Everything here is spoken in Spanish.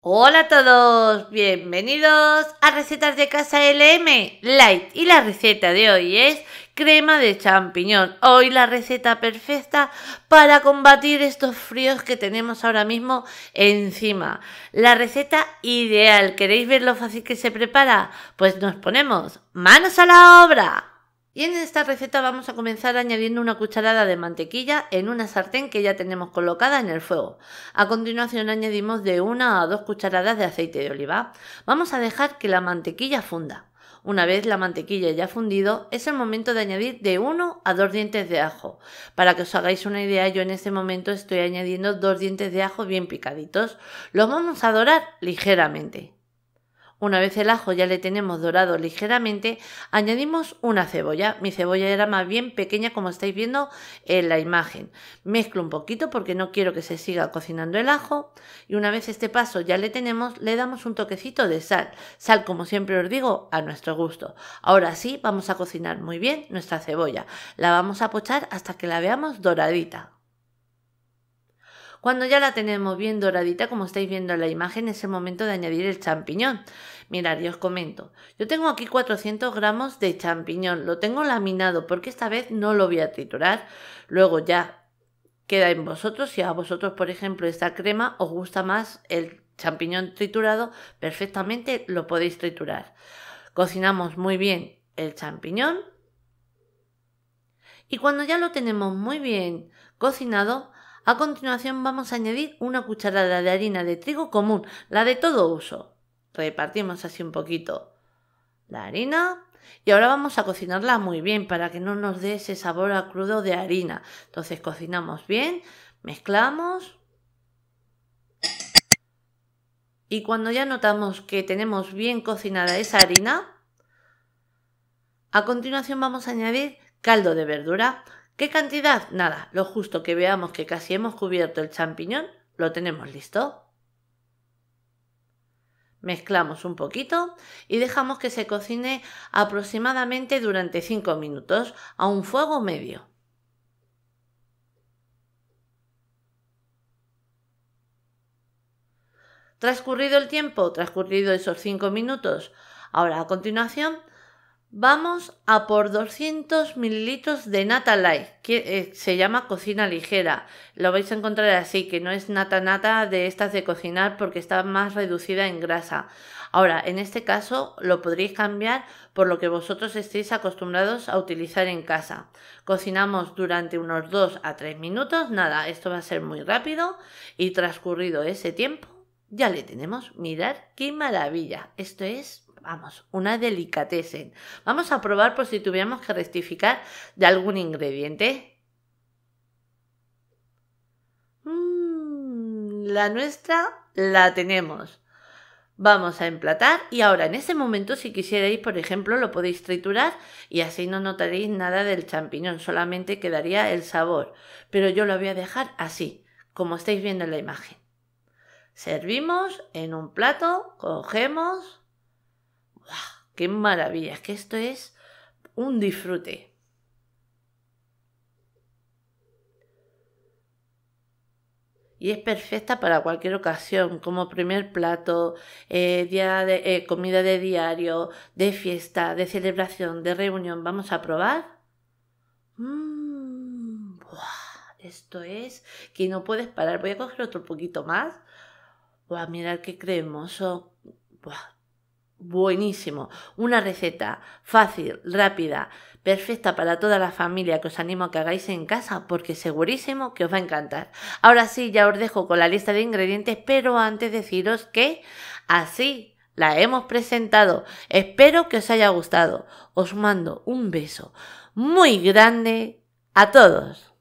Hola a todos, bienvenidos a Recetas de Casa LM Light y la receta de hoy es crema de champiñón. Hoy la receta perfecta para combatir estos fríos que tenemos ahora mismo encima. La receta ideal, ¿queréis ver lo fácil que se prepara? Pues nos ponemos manos a la obra. Y en esta receta vamos a comenzar añadiendo una cucharada de mantequilla en una sartén que ya tenemos colocada en el fuego. A continuación añadimos de una a dos cucharadas de aceite de oliva. Vamos a dejar que la mantequilla funda. Una vez la mantequilla ya fundido, es el momento de añadir de uno a dos dientes de ajo. Para que os hagáis una idea, yo en este momento estoy añadiendo dos dientes de ajo bien picaditos. Los vamos a dorar ligeramente. Una vez el ajo ya le tenemos dorado ligeramente, añadimos una cebolla. Mi cebolla era más bien pequeña como estáis viendo en la imagen. Mezclo un poquito porque no quiero que se siga cocinando el ajo. Y una vez este paso ya le tenemos, le damos un toquecito de sal. Sal, como siempre os digo, a nuestro gusto. Ahora sí, vamos a cocinar muy bien nuestra cebolla. La vamos a pochar hasta que la veamos doradita. Cuando ya la tenemos bien doradita, como estáis viendo en la imagen, es el momento de añadir el champiñón. Mirad, yo os comento. Yo tengo aquí 400 gramos de champiñón. Lo tengo laminado porque esta vez no lo voy a triturar. Luego ya queda en vosotros. Si a vosotros, por ejemplo, esta crema os gusta más el champiñón triturado, perfectamente lo podéis triturar. Cocinamos muy bien el champiñón. Y cuando ya lo tenemos muy bien cocinado, a continuación vamos a añadir una cucharada de harina de trigo común, la de todo uso. Repartimos así un poquito la harina y ahora vamos a cocinarla muy bien para que no nos dé ese sabor a crudo de harina. Entonces cocinamos bien, mezclamos y cuando ya notamos que tenemos bien cocinada esa harina, a continuación vamos a añadir caldo de verdura. ¿Qué cantidad? Nada, lo justo que veamos que casi hemos cubierto el champiñón, lo tenemos listo. Mezclamos un poquito y dejamos que se cocine aproximadamente durante 5 minutos a un fuego medio. Transcurrido el tiempo, transcurrido esos 5 minutos, ahora a continuación Vamos a por 200 mililitros de nata light, que eh, se llama cocina ligera. Lo vais a encontrar así, que no es nata nata de estas de cocinar porque está más reducida en grasa. Ahora, en este caso lo podréis cambiar por lo que vosotros estéis acostumbrados a utilizar en casa. Cocinamos durante unos 2 a 3 minutos, nada, esto va a ser muy rápido y transcurrido ese tiempo ya le tenemos. Mirad qué maravilla, esto es vamos, una delicatessen. Vamos a probar por si tuviéramos que rectificar de algún ingrediente. Mm, la nuestra la tenemos. Vamos a emplatar y ahora en ese momento si quisierais, por ejemplo, lo podéis triturar y así no notaréis nada del champiñón, solamente quedaría el sabor. Pero yo lo voy a dejar así, como estáis viendo en la imagen. Servimos en un plato, cogemos Ah, ¡Qué maravilla! Es que esto es un disfrute. y es perfecta para cualquier ocasión, como primer plato, eh, día de, eh, comida de diario, de fiesta, de celebración, de reunión. Vamos a probar. Mm, esto es que no puedes parar. Voy a coger otro poquito más. a mirad qué cremoso. Buah, buenísimo. Una receta fácil, rápida, perfecta para toda la familia que os animo a que hagáis en casa porque segurísimo que os va a encantar. Ahora sí, ya os dejo con la lista de ingredientes, pero antes deciros que así la hemos presentado. Espero que os haya gustado. Os mando un beso muy grande a todos.